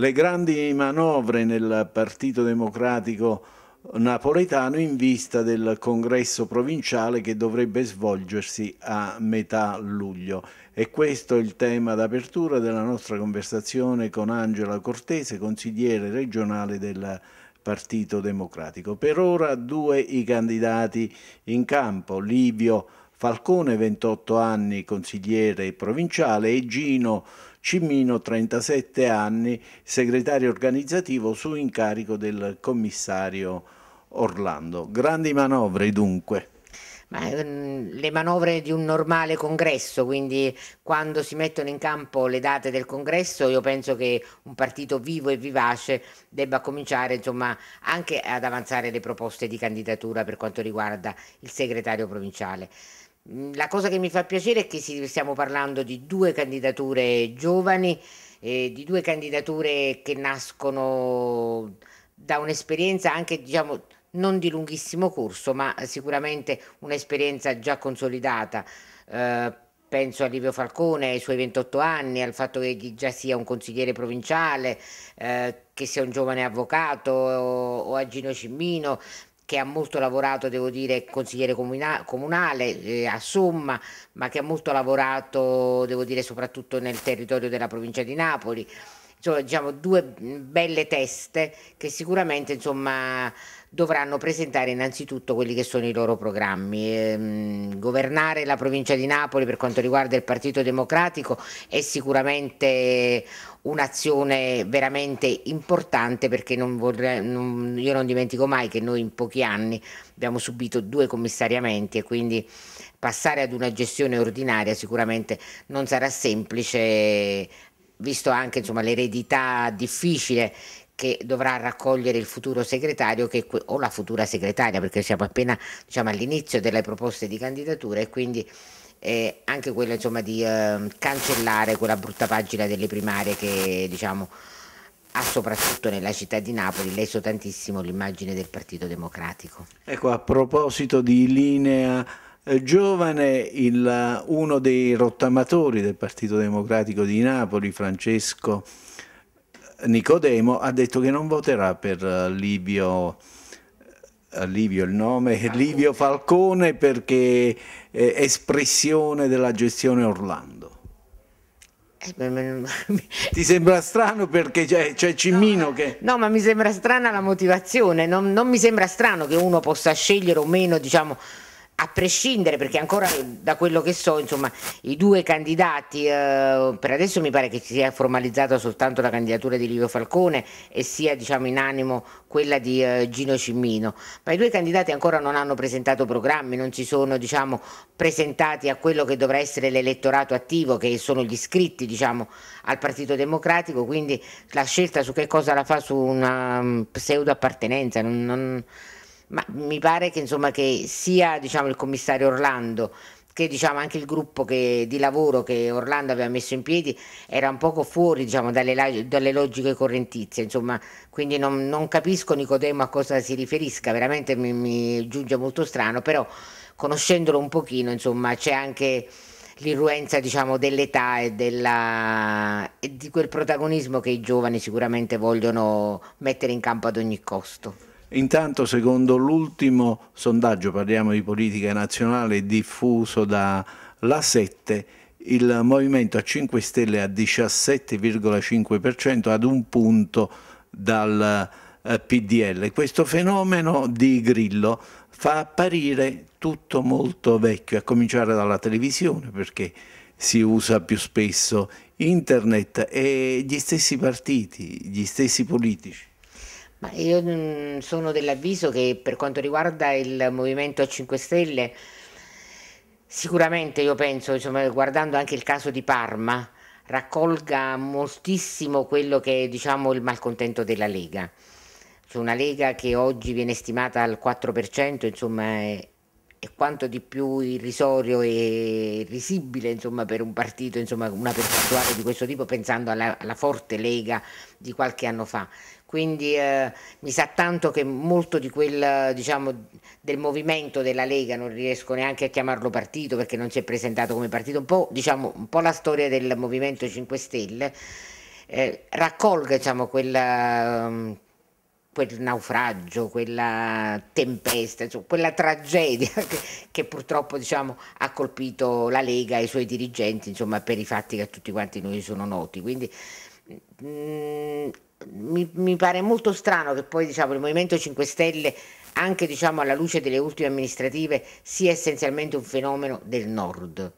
Le grandi manovre nel Partito Democratico napoletano in vista del congresso provinciale che dovrebbe svolgersi a metà luglio. E questo è il tema d'apertura della nostra conversazione con Angela Cortese, consigliere regionale del Partito Democratico. Per ora due i candidati in campo, Livio Falcone, 28 anni, consigliere provinciale, e Gino Falcone, Cimino, 37 anni, segretario organizzativo su incarico del commissario Orlando. Grandi manovre dunque. Ma, ehm, le manovre di un normale congresso, quindi quando si mettono in campo le date del congresso, io penso che un partito vivo e vivace debba cominciare insomma, anche ad avanzare le proposte di candidatura per quanto riguarda il segretario provinciale. Mm, la cosa che mi fa piacere è che stiamo parlando di due candidature giovani, eh, di due candidature che nascono da un'esperienza anche diciamo non di lunghissimo corso, ma sicuramente un'esperienza già consolidata. Eh, penso a Livio Falcone, ai suoi 28 anni, al fatto che già sia un consigliere provinciale, eh, che sia un giovane avvocato o, o a Gino Cimmino, che ha molto lavorato, devo dire, consigliere comuna- comunale eh, a Somma, ma che ha molto lavorato, devo dire, soprattutto nel territorio della provincia di Napoli insomma, cioè, diciamo, due belle teste che sicuramente insomma, dovranno presentare innanzitutto quelli che sono i loro programmi. Ehm, governare la provincia di Napoli per quanto riguarda il Partito Democratico è sicuramente un'azione veramente importante perché non vorrei, non, io non dimentico mai che noi in pochi anni abbiamo subito due commissariamenti e quindi passare ad una gestione ordinaria sicuramente non sarà semplice visto anche insomma, l'eredità difficile che dovrà raccogliere il futuro segretario che, o la futura segretaria, perché siamo appena diciamo, all'inizio delle proposte di candidatura e quindi eh, anche quello insomma, di eh, cancellare quella brutta pagina delle primarie che diciamo, ha soprattutto nella città di Napoli leso tantissimo l'immagine del Partito Democratico. Ecco, a proposito di linea eh, giovane il, uno dei rottamatori del Partito Democratico di Napoli, Francesco eh, Nicodemo, ha detto che non voterà per eh, Livio, Livio il nome, Livio Falcone perché è espressione della gestione Orlando. Ti sembra strano perché c'è, c'è Cimmino no, che... No, ma mi sembra strana la motivazione, non, non mi sembra strano che uno possa scegliere o meno, diciamo a prescindere, perché ancora da quello che so, insomma, i due candidati, eh, per adesso mi pare che sia formalizzata soltanto la candidatura di Livio Falcone e sia diciamo, in animo quella di eh, Gino Cimmino, ma i due candidati ancora non hanno presentato programmi, non si sono diciamo, presentati a quello che dovrà essere l'elettorato attivo, che sono gli iscritti diciamo, al Partito Democratico, quindi la scelta su che cosa la fa su una um, mm, pseudo appartenenza. Non, non ma mi pare che, insomma, che sia diciamo, il commissario Orlando che diciamo, anche il gruppo che, di lavoro che Orlando aveva messo in piedi era un poco fuori diciamo, dalle, dalle, logiche correntizie, insomma, quindi non, non, capisco Nicodemo a cosa si riferisca, veramente mi, mi giunge molto strano, però conoscendolo un pochino insomma, c'è anche l'irruenza diciamo, dell'età e, della, e di quel protagonismo che i giovani sicuramente vogliono mettere in campo ad ogni costo. Intanto secondo l'ultimo sondaggio, parliamo di politica nazionale, diffuso da La 7, il Movimento a 5 Stelle è a 17,5% ad un punto dal eh, PDL. Questo fenomeno di Grillo fa apparire tutto molto vecchio, a cominciare dalla televisione perché si usa più spesso internet e gli stessi partiti, gli stessi politici. Ma io sono dell'avviso che per quanto riguarda il Movimento 5 Stelle, sicuramente io penso, insomma, guardando anche il caso di Parma, raccolga moltissimo quello che è diciamo, il malcontento della Lega. Cioè una Lega che oggi viene stimata al 4%, insomma, è, è quanto di più irrisorio e risibile insomma, per un partito, insomma, una percentuale di questo tipo, pensando alla, alla forte Lega di qualche anno fa quindi eh, mi sa tanto che molto di quel, diciamo, del movimento della Lega, non riesco neanche a chiamarlo partito perché non si è presentato come partito, un po', diciamo, un po la storia del Movimento 5 Stelle, eh, raccolga diciamo, quella, ehm, quel naufragio, quella tempesta, insomma, quella tragedia che, che purtroppo diciamo, ha colpito la Lega e i suoi dirigenti, insomma, per i fatti che a tutti quanti noi sono noti. Quindi, mh, mm, mi, mi, pare molto strano che poi diciamo, il Movimento 5 Stelle, anche diciamo, alla luce delle ultime amministrative, sia essenzialmente un fenomeno del nord.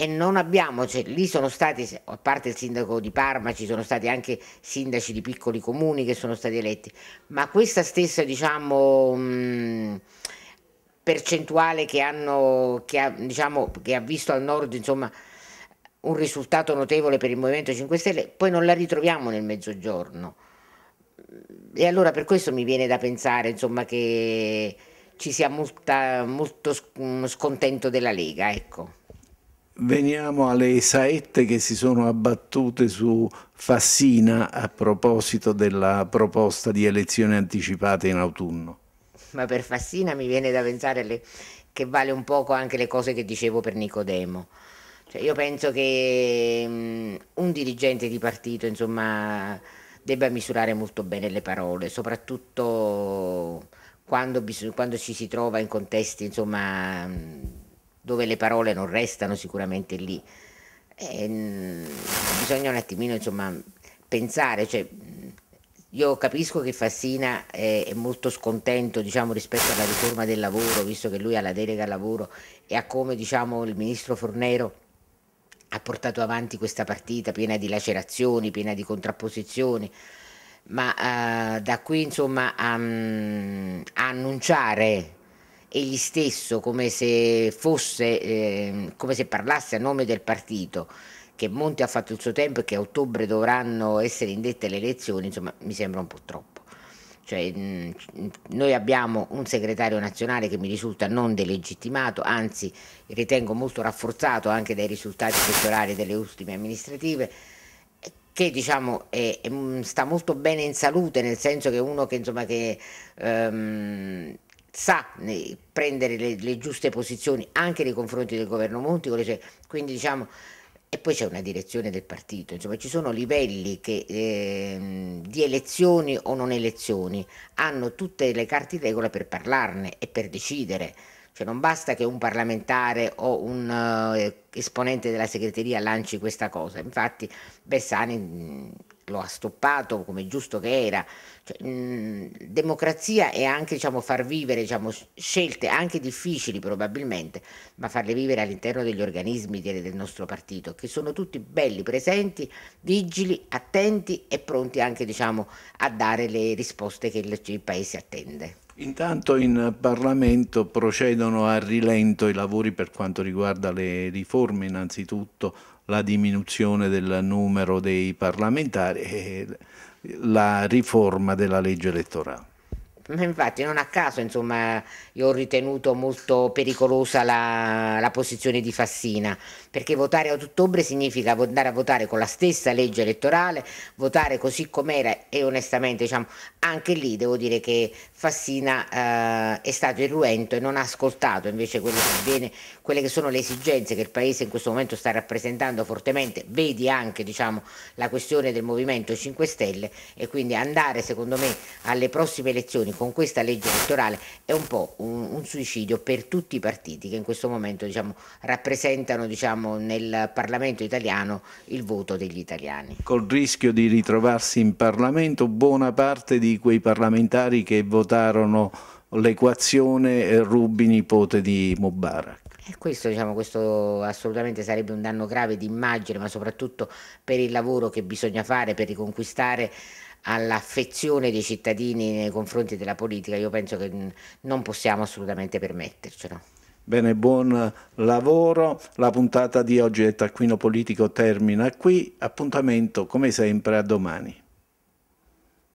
E non abbiamo, cioè, lì sono stati, a parte il sindaco di Parma, ci sono stati anche sindaci di piccoli comuni che sono stati eletti, ma questa stessa diciamo, mh, percentuale che, hanno, che, ha, diciamo, che, ha, visto al nord, insomma, un risultato notevole per il Movimento 5 Stelle, poi non la ritroviamo nel mezzogiorno. E allora per questo mi viene da pensare insomma, che ci sia molta, molto mm, scontento della Lega. Ecco. Veniamo alle saette che si sono abbattute su Fassina a proposito della proposta di elezioni anticipate in autunno. Ma per Fassina mi viene da pensare le, che vale un poco anche le cose che dicevo per Nicodemo. Cioè, io penso che um, un dirigente di partito, insomma, debba misurare molto bene le parole, soprattutto quando, bis- quando ci si trova in contesti, insomma, mm, dove le parole non restano sicuramente lì. E, mh, mm, bisogna un attimino insomma pensare cioè, io capisco che Fassina è, è, molto scontento diciamo, rispetto alla riforma del lavoro visto che lui ha la delega al lavoro e a come diciamo, il ministro Fornero ha portato avanti questa partita piena di lacerazioni, piena di contrapposizioni, ma eh, da qui insomma a, mm, a, annunciare egli stesso come se fosse, eh, come se parlasse a nome del partito, che Monti ha fatto il suo tempo e che a ottobre dovranno essere indette le elezioni, insomma mi sembra un po' troppo. Cioè, noi abbiamo un segretario nazionale che mi risulta non delegittimato, anzi ritengo molto rafforzato anche dai risultati elettorali delle ultime amministrative, che diciamo è, è, sta molto bene in salute, nel senso che uno che, insomma, che ehm, sa prendere le, le, giuste posizioni anche nei confronti del governo Monti, quindi diciamo e poi c'è una direzione del partito, insomma ci sono livelli che, eh, di elezioni o non elezioni, hanno tutte le carte in regola per parlarne e per decidere. Cioè non basta che un parlamentare o un eh, esponente della segreteria lanci questa cosa. Infatti Bessani mm, lo ha stoppato come giusto che era. Cioè, mh, democrazia è anche diciamo, far vivere diciamo, scelte anche difficili probabilmente, ma farle vivere all'interno degli organismi del, del nostro partito, che sono tutti belli, presenti, vigili, attenti e pronti anche diciamo, a dare le risposte che il, il Paese attende. Intanto in Parlamento procedono a rilento i lavori per quanto riguarda le riforme innanzitutto la diminuzione del numero dei parlamentari e la riforma della legge elettorale. Infatti non a caso insomma, io ho ritenuto molto pericolosa la, la posizione di Fassina, perché votare ad ottobre significa andare a votare con la stessa legge elettorale, votare così com'era e onestamente diciamo, anche lì devo dire che Fassina eh, è stato irruento e non ha ascoltato invece quelle che, viene, quelle che, sono le esigenze che il Paese in questo momento sta rappresentando fortemente, vedi anche diciamo, la questione del Movimento 5 Stelle e quindi andare secondo me alle prossime elezioni con questa legge elettorale è un po' un, un suicidio per tutti i partiti che in questo momento diciamo, rappresentano diciamo, nel Parlamento italiano il voto degli italiani. Col rischio di ritrovarsi in Parlamento buona parte di quei parlamentari che votarono l'equazione eh, Rubi nipote di Mubarak. E questo, diciamo, questo assolutamente sarebbe un danno grave di immagine, ma soprattutto per il lavoro che bisogna fare per riconquistare all'affezione dei cittadini nei confronti della politica. Io penso che non possiamo assolutamente permettercelo. Bene, buon lavoro. La puntata di oggi del Taccuino Politico termina qui. Appuntamento come sempre a domani.